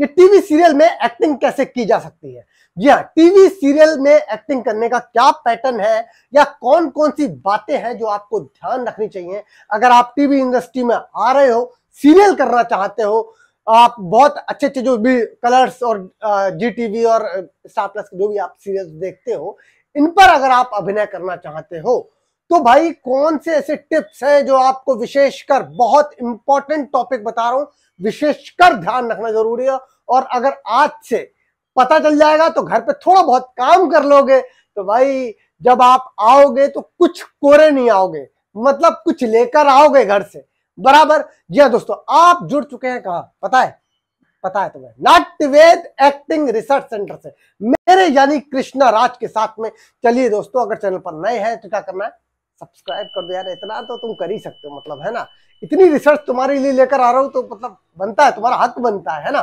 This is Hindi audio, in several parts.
ये टीवी सीरियल में एक्टिंग कैसे की जा सकती है जी हाँ टीवी सीरियल में एक्टिंग करने का क्या पैटर्न है या कौन कौन सी बातें हैं जो आपको ध्यान रखनी चाहिए अगर आप टीवी इंडस्ट्री में आ रहे हो सीरियल करना चाहते हो आप बहुत अच्छे अच्छे जो भी कलर्स और जी टीवी और स्टार प्लस जो भी आप सीरियल देखते हो इन पर अगर आप अभिनय करना चाहते हो तो भाई कौन से ऐसे टिप्स हैं जो आपको विशेषकर बहुत इंपॉर्टेंट टॉपिक बता रहा हूं विशेषकर ध्यान रखना जरूरी है और अगर आज से पता चल जाएगा तो घर पे थोड़ा बहुत काम कर लोगे तो भाई जब आप आओगे तो कुछ कोरे नहीं आओगे मतलब कुछ लेकर आओगे घर से बराबर जी हाँ दोस्तों आप जुड़ चुके हैं कहा पता है पता है तुम्हें नाट्यवेद एक्टिंग रिसर्च सेंटर से मेरे यानी कृष्णा राज के साथ में चलिए दोस्तों अगर चैनल पर नए हैं तो क्या करना है सब्सक्राइब कर दो यार इतना तो तुम कर ही सकते हो मतलब है ना इतनी रिसर्च तुम्हारे लिए लेकर आ रहा हूं तो मतलब बनता है तुम्हारा हक बनता है ना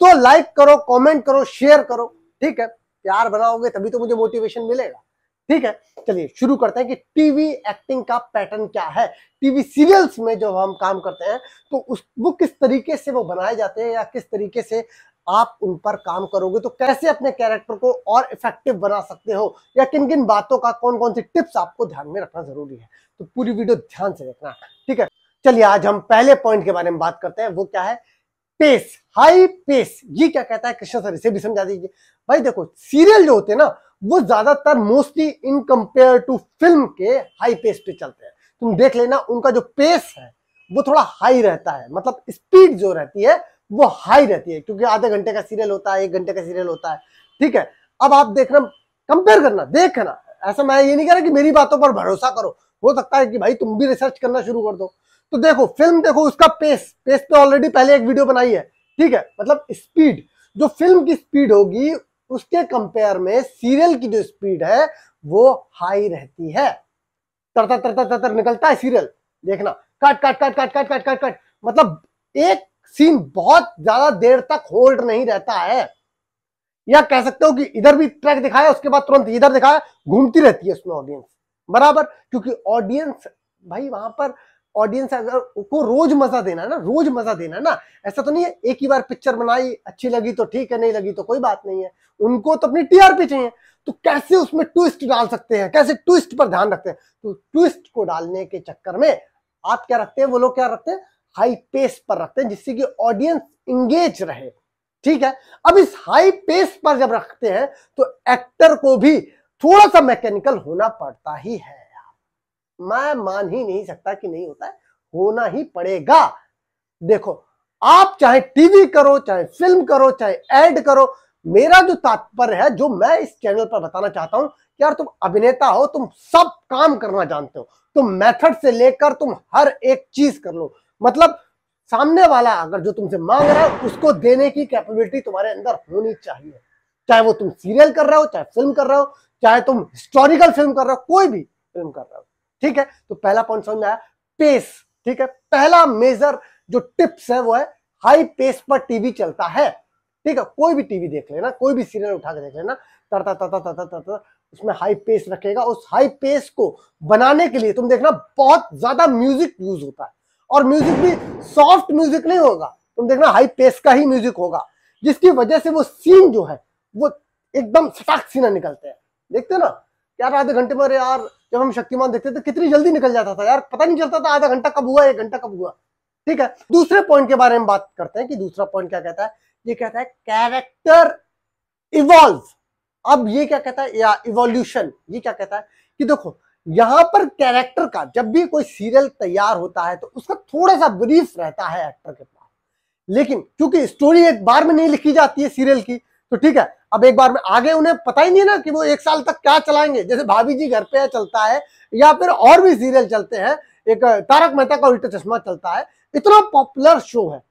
तो लाइक करो कमेंट करो शेयर करो ठीक है प्यार बनाओगे तभी तो मुझे मोटिवेशन मिलेगा ठीक है चलिए शुरू करते हैं कि टीवी एक्टिंग का पैटर्न क्या है टीवी सीरियल्स में जो हम काम करते हैं तो उस वो किस तरीके से वो बनाए जाते हैं या किस तरीके से आप उन पर काम करोगे तो कैसे अपने कैरेक्टर को और इफेक्टिव बना सकते हो या किन किन बातों का कौन कौन सी टिप्स आपको ध्यान में रखना जरूरी है तो पूरी वीडियो ध्यान से देखना ठीक है चलिए आज हम पहले पॉइंट के बारे में बात करते हैं वो क्या है पेस हाई पेस ये क्या कहता है कृष्ण सर इसे भी समझा दीजिए भाई देखो सीरियल जो होते हैं ना वो ज्यादातर mostly in compare to film के हाई पेस पे चलते हैं तुम देख लेना उनका जो पेस है वो थोड़ा हाई रहता है मतलब स्पीड जो रहती है वो हाई रहती है क्योंकि आधे घंटे का सीरियल होता है एक घंटे का सीरियल होता है ठीक है अब आप देखना कंपेयर करना देखना ऐसा मैं ये नहीं कह रहा कि मेरी बातों पर भरोसा करो हो सकता है कि भाई तुम भी रिसर्च करना शुरू कर दो तो देखो फिल्म देखो उसका पेस पेस पे ऑलरेडी पहले एक वीडियो बनाई है ठीक है मतलब स्पीड जो फिल्म की स्पीड होगी उसके कंपेयर में सीरियल की जो स्पीड है वो हाई रहती है तरता तरता तरता निकलता है सीरियल देखना काट काट काट काट काट काट काट काट मतलब एक सीन बहुत ज्यादा देर तक होल्ड नहीं रहता है या कह सकते हो कि इधर भी ट्रैक दिखाया उसके बाद तुरंत इधर दिखाया घूमती रहती है उसमें ऑडियंस बराबर क्योंकि ऑडियंस भाई वहां पर ऑडियंस अगर को रोज मजा देना ना रोज मजा देना ना ऐसा तो नहीं है एक ही बार पिक्चर बनाई अच्छी लगी तो ठीक है नहीं लगी तो कोई बात नहीं है उनको तो अपनी टीआरपी चाहिए तो कैसे उसमें ट्विस्ट डाल सकते हैं कैसे ट्विस्ट पर ध्यान रखते हैं तो ट्विस्ट को डालने के चक्कर में आप क्या रखते हैं वो लोग क्या रखते हैं हाई पेस पर रखते हैं जिससे कि ऑडियंस इंगेज रहे ठीक है अब इस हाई पेस पर जब रखते हैं तो एक्टर को भी थोड़ा सा मैकेनिकल होना पड़ता ही है मैं मान ही नहीं सकता कि नहीं होता है होना ही पड़ेगा देखो आप चाहे टीवी करो चाहे फिल्म करो चाहे एड करो मेरा जो तात्पर्य है जो मैं इस चैनल पर बताना चाहता हूं यार तुम अभिनेता हो तुम सब काम करना जानते हो तुम मेथड से लेकर तुम हर एक चीज कर लो मतलब सामने वाला अगर जो तुमसे मांग रहा है उसको देने की कैपेबिलिटी तुम्हारे अंदर होनी चाहिए चाहे वो तुम सीरियल कर रहे हो चाहे फिल्म कर रहे हो चाहे तुम हिस्टोरिकल फिल्म कर रहे हो कोई भी फिल्म कर रहे हो ठीक है तो पहला पॉइंट समझ में आया पेस ठीक है पहला मेजर जो टिप्स है वो है हाई पेस पर टीवी चलता है ठीक है कोई भी टीवी देख लेना कोई भी सीरियल उठा के देख लेना तरता तरता तरता तरता उसमें हाई पेस रखेगा उस हाई पेस को बनाने के लिए तुम देखना बहुत ज्यादा म्यूजिक यूज होता है और म्यूजिक भी सॉफ्ट म्यूजिक नहीं होगा तुम देखना हाई पेस का ही म्यूजिक होगा जिसकी वजह से वो सीन जो है वो एकदम सटाक सीना निकलते हैं देखते ना यार आधे घंटे में यार जब हम शक्तिमान देखते थे तो कितनी जल्दी निकल जाता था यार पता नहीं चलता था आधा घंटा कब हुआ एक घंटा कब हुआ ठीक है दूसरे पॉइंट के बारे में बात करते हैं कि दूसरा पॉइंट क्या कहता है ये कहता है कैरेक्टर इवॉल्व अब ये क्या कहता है या इवोल्यूशन ये क्या कहता है कि देखो यहाँ पर कैरेक्टर का जब भी कोई सीरियल तैयार होता है तो उसका थोड़ा सा ब्रीफ रहता है एक्टर के पास लेकिन क्योंकि स्टोरी एक बार में नहीं लिखी जाती है सीरियल की तो ठीक है अब एक बार में आगे उन्हें पता ही नहीं ना कि वो एक साल तक क्या चलाएंगे जैसे भाभी जी घर पे चलता है या फिर और भी सीरियल चलते हैं एक तारक मेहता का उल्टा चश्मा चलता है इतना पॉपुलर शो है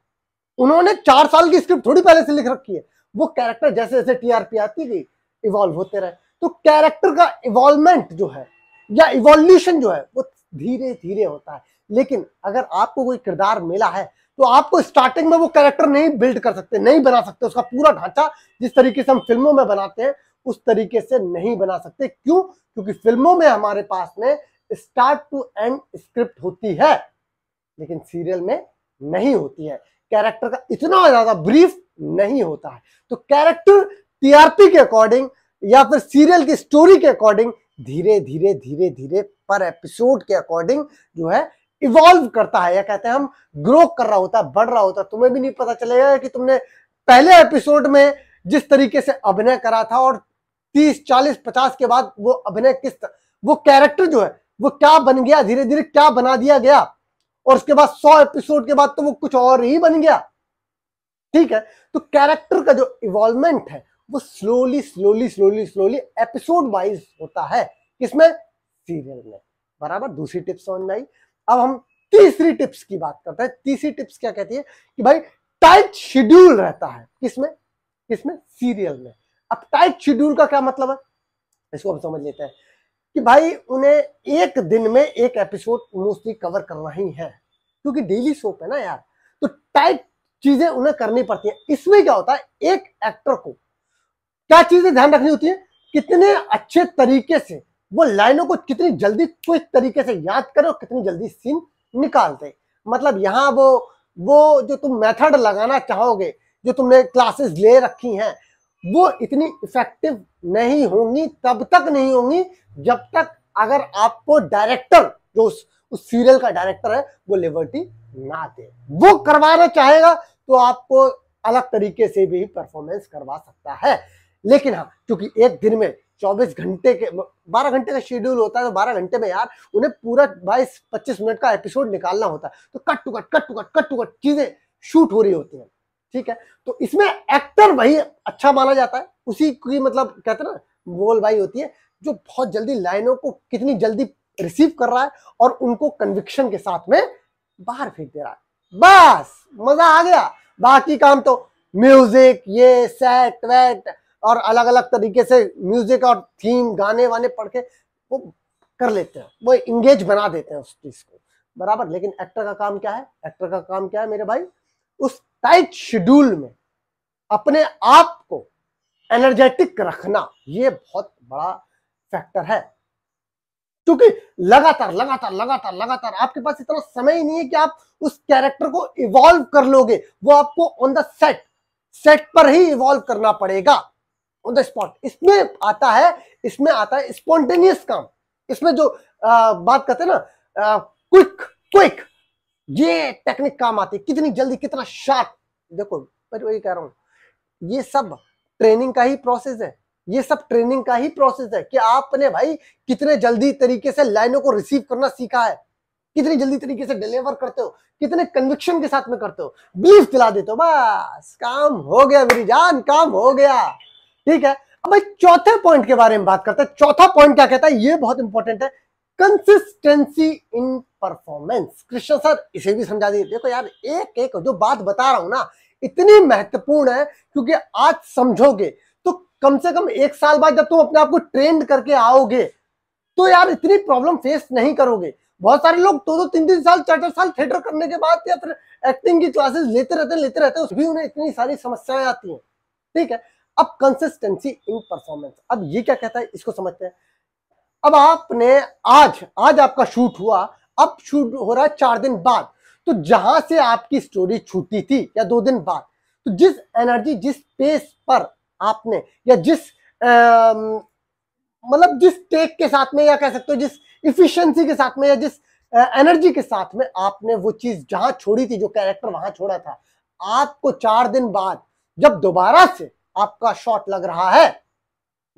उन्होंने चार साल की स्क्रिप्ट थोड़ी पहले से लिख रखी है वो कैरेक्टर जैसे जैसे टीआरपी आती गई इवॉल्व होते रहे तो कैरेक्टर का इवॉल्वमेंट जो है या इवोल्यूशन जो है वो धीरे धीरे होता है लेकिन अगर आपको कोई किरदार मिला है तो आपको स्टार्टिंग में वो कैरेक्टर नहीं बिल्ड कर सकते नहीं बना सकते उसका पूरा ढांचा जिस तरीके से हम फिल्मों में बनाते हैं उस तरीके से नहीं बना सकते क्यों क्योंकि फिल्मों में हमारे पास में स्टार्ट टू एंड स्क्रिप्ट होती है लेकिन सीरियल में नहीं होती है कैरेक्टर का इतना ज्यादा ब्रीफ नहीं होता है तो कैरेक्टर टीआरपी के अकॉर्डिंग या फिर सीरियल की स्टोरी के अकॉर्डिंग धीरे धीरे धीरे धीरे पर एपिसोड के अकॉर्डिंग जो है इवॉल्व करता है या कहते हैं हम ग्रो कर रहा होता है बढ़ रहा होता है तुम्हें भी नहीं पता चलेगा कि तुमने पहले एपिसोड में जिस तरीके से अभिनय करा था और 30, 40, 50 के बाद वो अभिनय किस तर... वो कैरेक्टर जो है वो क्या बन गया धीरे धीरे क्या बना दिया गया और उसके बाद सौ एपिसोड के बाद तो वो कुछ और ही बन गया ठीक है तो कैरेक्टर का जो इवॉल्वमेंट है वो slowly slowly slowly slowly episode wise होता है किसमें सीरियल में बराबर दूसरी टिप्स समझ में आई अब हम तीसरी टिप्स की बात करते हैं तीसरी टिप्स क्या कहती है कि भाई टाइट शेड्यूल रहता है किसमें किसमें सीरियल में अब टाइट शेड्यूल का क्या मतलब है इसको हम समझ लेते हैं कि भाई उन्हें एक दिन में एक एपिसोड मोस्टली कवर करना ही है क्योंकि डेली सोप है ना यार तो टाइट चीजें उन्हें करनी पड़ती है इसमें क्या होता है एक एक्टर को क्या चीजें ध्यान रखनी होती है कितने अच्छे तरीके से वो लाइनों को कितनी जल्दी क्विक तरीके से याद करे और कितनी जल्दी सीन निकाल दे मतलब यहाँ वो वो जो तुम मेथड लगाना चाहोगे जो तुमने क्लासेस ले रखी हैं वो इतनी इफेक्टिव नहीं होंगी तब तक नहीं होंगी जब तक अगर आपको डायरेक्टर जो उस, उस सीरियल का डायरेक्टर है वो लिबर्टी ना दे वो करवाना चाहेगा तो आपको अलग तरीके से भी परफॉर्मेंस करवा सकता है लेकिन हाँ क्योंकि एक दिन में 24 घंटे के 12 घंटे का शेड्यूल होता है तो 12 घंटे में यार उन्हें पूरा 22 25 मिनट का एपिसोड निकालना होता है तो cut to cut cut to cut cut to cut चीजें शूट हो रही होती हैं ठीक है तो इसमें एक्टर वही अच्छा माना जाता है उसी की मतलब कहते हैं ना बोल भाई होती है जो बहुत जल्दी लाइनों को कितनी जल्दी रिसीव कर रहा है और उनको कन्विक्शन के साथ में बाहर फेंक दे रहा है बस मजा आ गया बाकी काम तो म्यूजिक ये सेट वेट और अलग अलग तरीके से म्यूजिक और थीम गाने वाने पढ़ के वो कर लेते हैं वो इंगेज बना देते हैं उस चीज को बराबर लेकिन एक्टर का काम क्या है एक्टर का काम क्या है मेरे भाई उस टाइट शेड्यूल में अपने आप को एनर्जेटिक रखना ये बहुत बड़ा फैक्टर है क्योंकि लगातार लगातार लगातार लगातार आपके पास इतना समय ही नहीं है कि आप उस कैरेक्टर को इवॉल्व कर लोगे वो आपको ऑन द सेट सेट पर ही इवॉल्व करना पड़ेगा ऑन द स्पॉट इसमें आता है इसमें आता है स्पॉन्टेनियस काम इसमें जो आ, बात करते हैं ना क्विक क्विक ये टेक्निक काम आती है कितनी जल्दी कितना शार्प देखो मैं वही कह रहा हूं ये सब ट्रेनिंग का ही प्रोसेस है ये सब ट्रेनिंग का ही प्रोसेस है कि आपने भाई कितने जल्दी तरीके से लाइनों को रिसीव करना सीखा है कितनी जल्दी तरीके से डिलीवर करते हो कितने कन्विक्शन के साथ में करते हो बीफ दिला देते हो बस काम हो गया मेरी जान काम हो गया ठीक है अब भाई चौथे पॉइंट के बारे में बात करते हैं चौथा पॉइंट क्या कहता है ये बहुत इंपॉर्टेंट है consistency in performance Krishna sir इसे भी समझा दीजिए देखो यार एक एक जो बात बता रहा हूं ना इतनी महत्वपूर्ण है क्योंकि आज समझोगे तो कम से कम एक साल बाद जब तुम अपने आप को ट्रेंड करके आओगे तो यार इतनी प्रॉब्लम फेस नहीं करोगे बहुत सारे लोग दो दो तीन तीन साल चार चार साल थिएटर करने के बाद या फिर एक्टिंग की क्लासेस लेते रहते हैं लेते रहते हैं उस भी उन्हें इतनी सारी समस्याएं आती हैं ठीक है अब कंसिस्टेंसी इन परफॉर्मेंस अब ये क्या कहता है इसको समझते हैं अब आपने आज आज आपका शूट हुआ अब शूट हो रहा है चार दिन बाद तो जहां से आपकी स्टोरी छूटी थी या दो दिन बाद तो जिस एनर्जी जिस पेस पर आपने या जिस मतलब जिस टेक के साथ में या कह सकते हो जिस इफिशियंसी के साथ में या जिस एनर्जी के साथ में आपने वो चीज जहां छोड़ी थी जो कैरेक्टर वहां छोड़ा था आपको चार दिन बाद जब दोबारा से आपका शॉट लग रहा है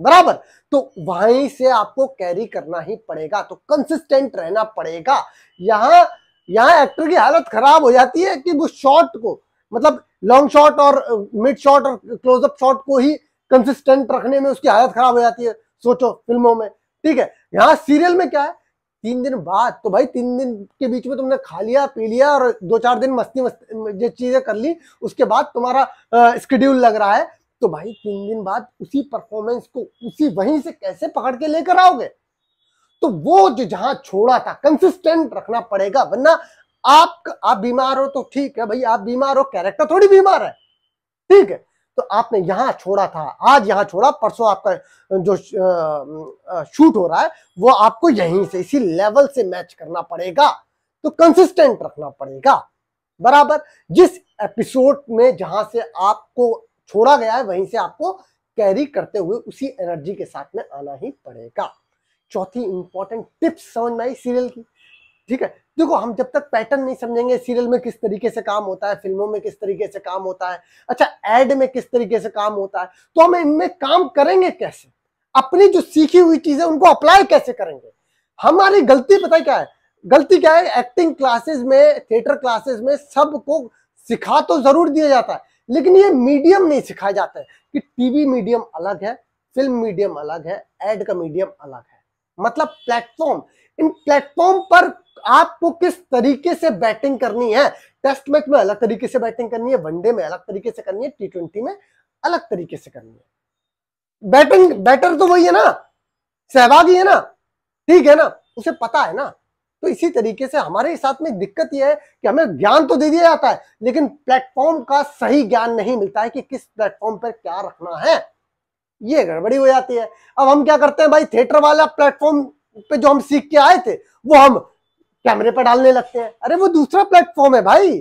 बराबर तो वहीं से आपको कैरी करना ही पड़ेगा तो कंसिस्टेंट रहना पड़ेगा यहां यहां एक्टर की हालत खराब हो जाती है कि वो शॉट को मतलब लॉन्ग शॉट और मिड शॉट और क्लोजअप शॉट को ही कंसिस्टेंट रखने में उसकी हालत खराब हो जाती है सोचो फिल्मों में ठीक है यहाँ सीरियल में क्या है तीन दिन बाद तो भाई तीन दिन के बीच में तुमने खा लिया पी लिया और दो चार दिन मस्ती मस्ती चीजें कर ली उसके बाद तुम्हारा स्केड्यूल लग रहा है तो भाई तीन दिन बाद उसी परफॉर्मेंस को उसी वहीं से कैसे पकड़ के लेकर आओगे तो वो जो जहां छोड़ा था कंसिस्टेंट रखना पड़ेगा वरना आप आप बीमार हो तो ठीक है भाई आप बीमार हो कैरेक्टर थोड़ी बीमार है ठीक है तो आपने यहां छोड़ा था आज यहां छोड़ा परसों आपका जो शूट हो रहा है वो आपको यहीं से इसी लेवल से मैच करना पड़ेगा तो कंसिस्टेंट रखना पड़ेगा बराबर जिस एपिसोड में जहां से आपको छोड़ा गया है वहीं से आपको कैरी करते हुए उसी एनर्जी के साथ में आना ही पड़ेगा चौथी इंपॉर्टेंट टिप्स समझ में आई सीरियल की ठीक है देखो हम जब तक पैटर्न नहीं समझेंगे सीरियल में किस तरीके से काम होता है फिल्मों में किस तरीके से काम होता है अच्छा एड में किस तरीके से काम होता है तो हम इनमें काम करेंगे कैसे अपनी जो सीखी हुई चीजें उनको अप्लाई कैसे करेंगे हमारी गलती पता क्या है गलती क्या है एक्टिंग क्लासेस में थिएटर क्लासेस में सबको सिखा तो जरूर दिया जाता है लेकिन ये मीडियम नहीं सिखाया जाता है कि टीवी मीडियम अलग है फिल्म मीडियम अलग है एड का मीडियम अलग है मतलब प्लेटफॉर्म इन प्लेटफॉर्म पर आपको किस तरीके से बैटिंग करनी है टेस्ट मैच में अलग तरीके से बैटिंग करनी है वनडे में अलग तरीके से करनी है टी ट्वेंटी में अलग तरीके से करनी है बैटिंग बैटर तो वही है ना सहभागी है ना ठीक है ना उसे पता है ना तो इसी तरीके से हमारे साथ में दिक्कत यह है कि हमें ज्ञान तो दे दिया जाता है लेकिन प्लेटफॉर्म का सही ज्ञान नहीं मिलता है कि किस प्लेटफॉर्म पर क्या रखना है ये गड़बड़ी हो जाती है अब हम क्या करते हैं भाई थिएटर वाला प्लेटफॉर्म पे जो हम सीख के आए थे वो हम कैमरे पर डालने लगते हैं अरे वो दूसरा प्लेटफॉर्म है भाई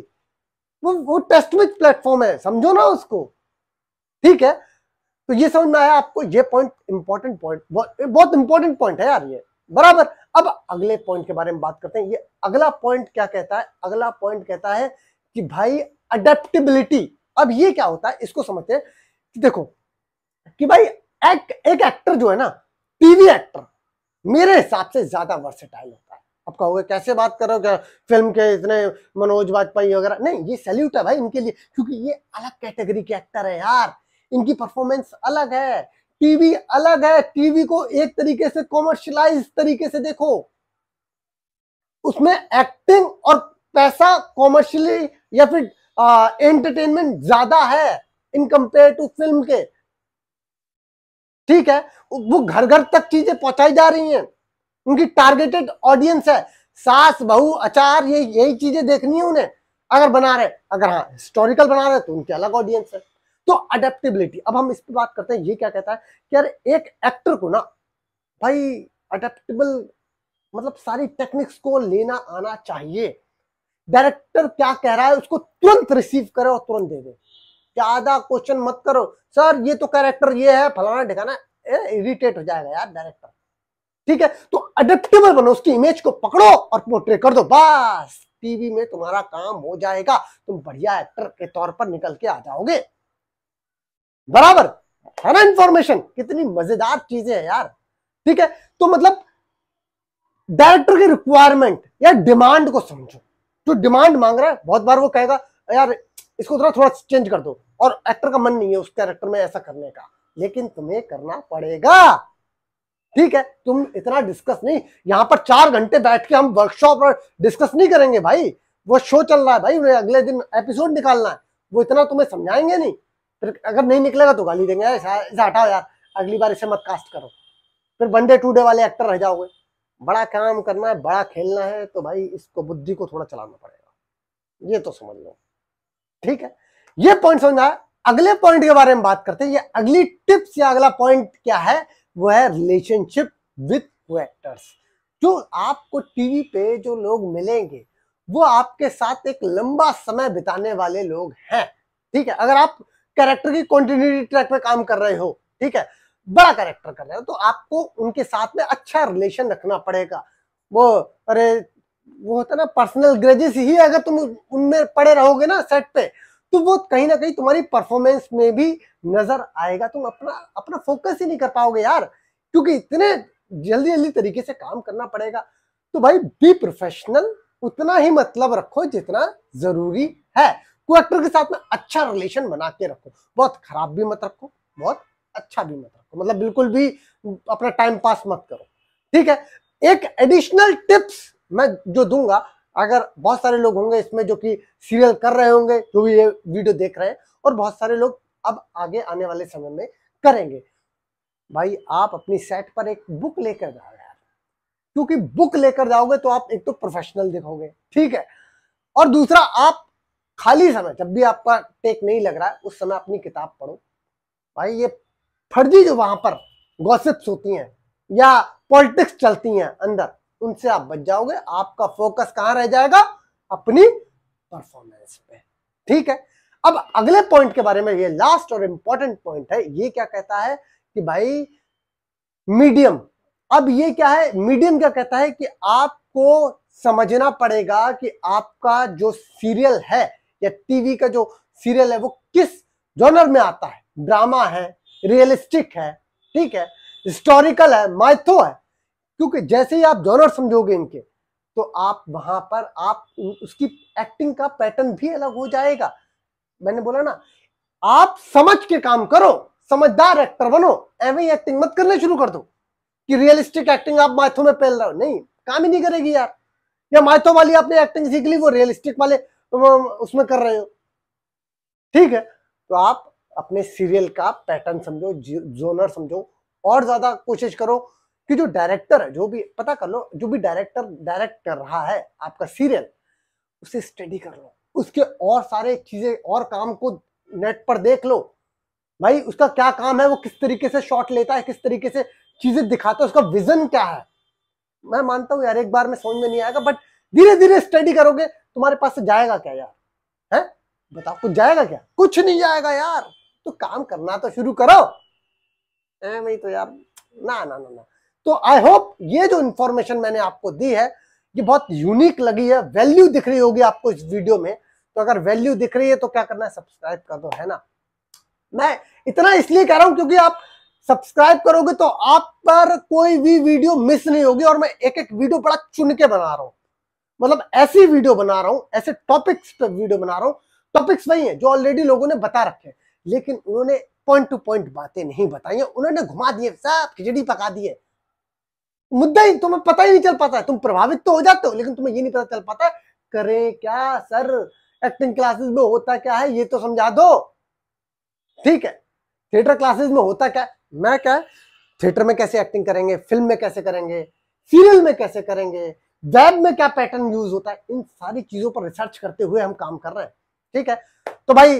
वो वो टेस्ट विच प्लेटफॉर्म है समझो ना उसको ठीक है तो ये समझ में आया आपको ये पॉइंट इंपॉर्टेंट पॉइंट बहुत इंपॉर्टेंट पॉइंट है यार ये बराबर अब अगले पॉइंट के बारे में बात करते हैं ये अगला पॉइंट क्या कहता है अगला पॉइंट कहता है कि भाई अडेप्टेबिलिटी अब ये क्या होता है इसको समझते हैं कि देखो कि भाई एक, एक एक्टर जो है ना टीवी एक्टर मेरे हिसाब से ज्यादा वर्सेटाइल होता है आप कहोगे कैसे बात कर रहे हो क्या फिल्म के इतने मनोज वाजपेयी वगैरह नहीं ये सैल्यूट है भाई इनके लिए क्योंकि ये अलग कैटेगरी के एक्टर है यार इनकी परफॉर्मेंस अलग है टीवी अलग है टीवी को एक तरीके से कॉमर्शलाइज तरीके से देखो उसमें एक्टिंग और पैसा कॉमर्शियली या फिर एंटरटेनमेंट ज्यादा है इन कंपेयर टू फिल्म के ठीक है वो घर घर तक चीजें पहुंचाई जा रही हैं उनकी टारगेटेड ऑडियंस है सास बहू अचार ये यही चीजें देखनी है उन्हें अगर बना रहे अगर हाँ हिस्टोरिकल बना रहे तो उनके अलग ऑडियंस है तो अडेप्टेबिलिटी अब हम इस पर बात करते हैं ये क्या कहता है कि यार एक एक्टर को ना भाई अडेप्टेबल मतलब सारी टेक्निक्स को लेना आना चाहिए डायरेक्टर क्या कह रहा है उसको तुरंत रिसीव करे और तुरंत दे दे ज्यादा क्वेश्चन मत करो सर ये तो कैरेक्टर ये है फलाना ढिकाना इरिटेट हो जाएगा यार डायरेक्टर ठीक है तो अडेप्टेबल बनो उसकी इमेज को पकड़ो और पोर्ट्रे कर दो बस टीवी में तुम्हारा काम हो जाएगा तुम बढ़िया एक्टर के तौर पर निकल के आ जाओगे बराबर है ना इंफॉर्मेशन कितनी मजेदार चीजें हैं यार ठीक है तो मतलब डायरेक्टर की रिक्वायरमेंट या डिमांड को समझो जो डिमांड मांग रहा है बहुत बार वो कहेगा यार इसको थोड़ा थोड़ा चेंज कर दो और एक्टर का मन नहीं है उस कैरेक्टर में ऐसा करने का लेकिन तुम्हें करना पड़ेगा ठीक है तुम इतना डिस्कस नहीं यहां पर चार घंटे बैठ के हम वर्कशॉप और डिस्कस नहीं करेंगे भाई वो शो चल रहा है भाई उन्हें अगले दिन एपिसोड निकालना है वो इतना तुम्हें समझाएंगे नहीं फिर अगर नहीं निकलेगा तो गाली देंगे हटाओ यार अगली बार इसे मत कास्ट करो फिर वन डे टू डे वाले एक्टर रह जाओगे बड़ा काम करना है बड़ा खेलना है तो भाई इसको बुद्धि को थोड़ा चलाना पड़ेगा ये तो समझ लो ठीक है ये पॉइंट समझ आया अगले पॉइंट के बारे में बात करते हैं ये अगली टिप्स या अगला पॉइंट क्या है वो है रिलेशनशिप विथ एक्टर्स जो आपको टीवी पे जो लोग मिलेंगे वो आपके साथ एक लंबा समय बिताने वाले लोग हैं ठीक है अगर आप कैरेक्टर की कॉन्टिन्यूटी ट्रैक पे काम कर रहे हो ठीक है बड़ा कैरेक्टर कर रहे हो तो आपको उनके साथ में अच्छा रिलेशन रखना पड़ेगा वो अरे वो होता ना पर्सनल ग्रेजेस ही अगर तुम उनमें पड़े रहोगे ना सेट पे तो वो कहीं ना कहीं तुम्हारी परफॉर्मेंस में भी नजर आएगा तुम अपना अपना फोकस ही नहीं कर पाओगे यार क्योंकि इतने जल्दी जल्दी तरीके से काम करना पड़ेगा तो भाई बी प्रोफेशनल उतना ही मतलब रखो जितना जरूरी है को एक्टर के साथ में अच्छा रिलेशन बना के रखो बहुत खराब भी मत रखो बहुत अच्छा भी मत रखो मतलब बिल्कुल भी अपना टाइम पास मत करो ठीक है एक एडिशनल टिप्स मैं जो दूंगा अगर बहुत सारे लोग होंगे इसमें जो कि सीरियल कर रहे होंगे जो भी ये वीडियो देख रहे हैं और बहुत सारे लोग अब आगे आने वाले समय में करेंगे भाई आप अपनी सेट पर एक बुक लेकर जाओ यार क्योंकि बुक लेकर जाओगे तो आप एक तो प्रोफेशनल दिखोगे ठीक है और दूसरा आप खाली समय जब भी आपका टेक नहीं लग रहा है उस समय अपनी किताब पढ़ो भाई ये फर्जी जो वहां पर गॉसिप्स होती हैं या पॉलिटिक्स चलती हैं अंदर उनसे आप बच जाओगे आपका फोकस कहां रह जाएगा अपनी परफॉर्मेंस पे ठीक है अब अगले पॉइंट के बारे में ये लास्ट और इंपॉर्टेंट पॉइंट है ये क्या कहता है कि भाई मीडियम अब ये क्या है मीडियम क्या कहता है कि आपको समझना पड़ेगा कि आपका जो सीरियल है या टीवी का जो सीरियल है वो किस जॉनर में आता है ड्रामा है रियलिस्टिक है ठीक है हिस्टोरिकल है माइथो है क्योंकि जैसे ही आप जॉनर समझोगे इनके तो आप वहां पर आप उसकी एक्टिंग का पैटर्न भी अलग हो जाएगा मैंने बोला ना आप समझ के काम करो समझदार एक्टर बनो एवं एक्टिंग मत करने शुरू कर दो कि रियलिस्टिक एक्टिंग आप माइथो में पहल रहे हो नहीं काम ही नहीं करेगी यार या माइथो वाली आपने एक्टिंग सीख ली वो रियलिस्टिक वाले तुम तो उसमें कर रहे हो ठीक है तो आप अपने सीरियल का पैटर्न समझो जोनर समझो और ज्यादा कोशिश करो कि जो डायरेक्टर है जो भी पता कर लो जो भी डायरेक्टर डायरेक्ट कर रहा है आपका सीरियल उसे स्टडी कर लो उसके और सारे चीजें और काम को नेट पर देख लो भाई उसका क्या काम है वो किस तरीके से शॉट लेता है किस तरीके से चीजें दिखाता है उसका विजन क्या है मैं मानता हूँ यार एक बार में समझ में नहीं आएगा बट धीरे धीरे स्टडी करोगे तुम्हारे पास से जाएगा क्या यार है बताओ कुछ जाएगा क्या कुछ नहीं जाएगा यार तो काम करना तो शुरू करो वही तो यार ना ना ना ना तो आई होप ये जो इंफॉर्मेशन मैंने आपको दी है ये बहुत यूनिक लगी है वैल्यू दिख रही होगी आपको इस वीडियो में तो अगर वैल्यू दिख रही है तो क्या करना है सब्सक्राइब कर दो है ना मैं इतना इसलिए कह रहा हूं क्योंकि आप सब्सक्राइब करोगे तो आप पर कोई भी वीडियो मिस नहीं होगी और मैं एक एक वीडियो बड़ा चुन के बना रहा हूं मतलब ऐसी वीडियो बना रहा हूँ ऐसे टॉपिक्स पे वीडियो बना रहा हूं टॉपिक्स वही है जो ऑलरेडी लोगों ने बता रखे हैं लेकिन उन्होंने पॉइंट टू पॉइंट बातें नहीं बताई हैं उन्होंने घुमा दिए सब खिचड़ी पका दी है मुद्दा ही तुम्हें पता ही नहीं चल पाता तुम प्रभावित तो हो जाते हो लेकिन तुम्हें ये नहीं पता चल पाता करें क्या सर एक्टिंग क्लासेस में होता क्या है ये तो समझा दो ठीक है थिएटर क्लासेस में होता क्या मैं क्या थिएटर में कैसे एक्टिंग करेंगे फिल्म में कैसे करेंगे सीरियल में कैसे करेंगे वेब में क्या पैटर्न यूज होता है इन सारी चीजों पर रिसर्च करते हुए हम काम कर रहे हैं ठीक है तो भाई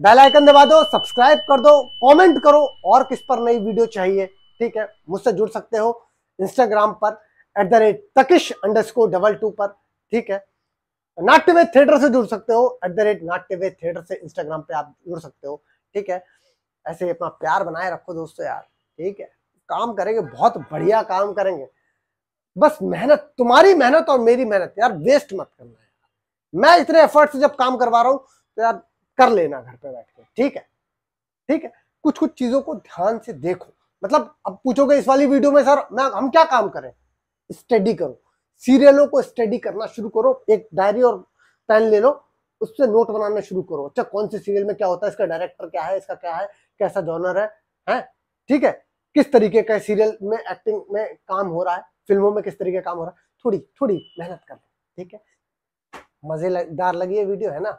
बेल आइकन दबा दो सब्सक्राइब कर दो कमेंट करो और किस पर नई वीडियो चाहिए ठीक है मुझसे जुड़ सकते हो इंस्टाग्राम पर एट द रेट तकिश अंडर स्कोर डबल टू पर ठीक है नाट्यवे थिएटर से जुड़ सकते हो एट द रेट नाट्यवे थिएटर से इंस्टाग्राम पे आप जुड़ सकते हो ठीक है ऐसे अपना प्यार बनाए रखो दोस्तों यार ठीक है काम करेंगे बहुत बढ़िया काम करेंगे बस मेहनत तुम्हारी मेहनत और मेरी मेहनत यार वेस्ट मत करना है मैं इतने एफर्ट से जब काम करवा रहा हूं तो यार कर लेना घर पे बैठ के ठीक है ठीक है कुछ कुछ चीजों को ध्यान से देखो मतलब अब पूछोगे इस वाली वीडियो में सर मैं हम क्या काम करें स्टडी करो सीरियलों को स्टडी करना शुरू करो एक डायरी और पेन ले लो उससे नोट बनाना शुरू करो अच्छा कौन से सीरियल में क्या होता है इसका डायरेक्टर क्या है इसका क्या है कैसा जॉनर है ठीक है किस तरीके का सीरियल में एक्टिंग में काम हो रहा है फिल्मों में किस तरीके काम हो रहा है थोड़ी थोड़ी मेहनत कर ठीक है मजेदार लगी ये वीडियो है ना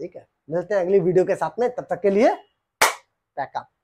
ठीक है मिलते हैं अगली वीडियो के साथ में तब तक के लिए पैकअप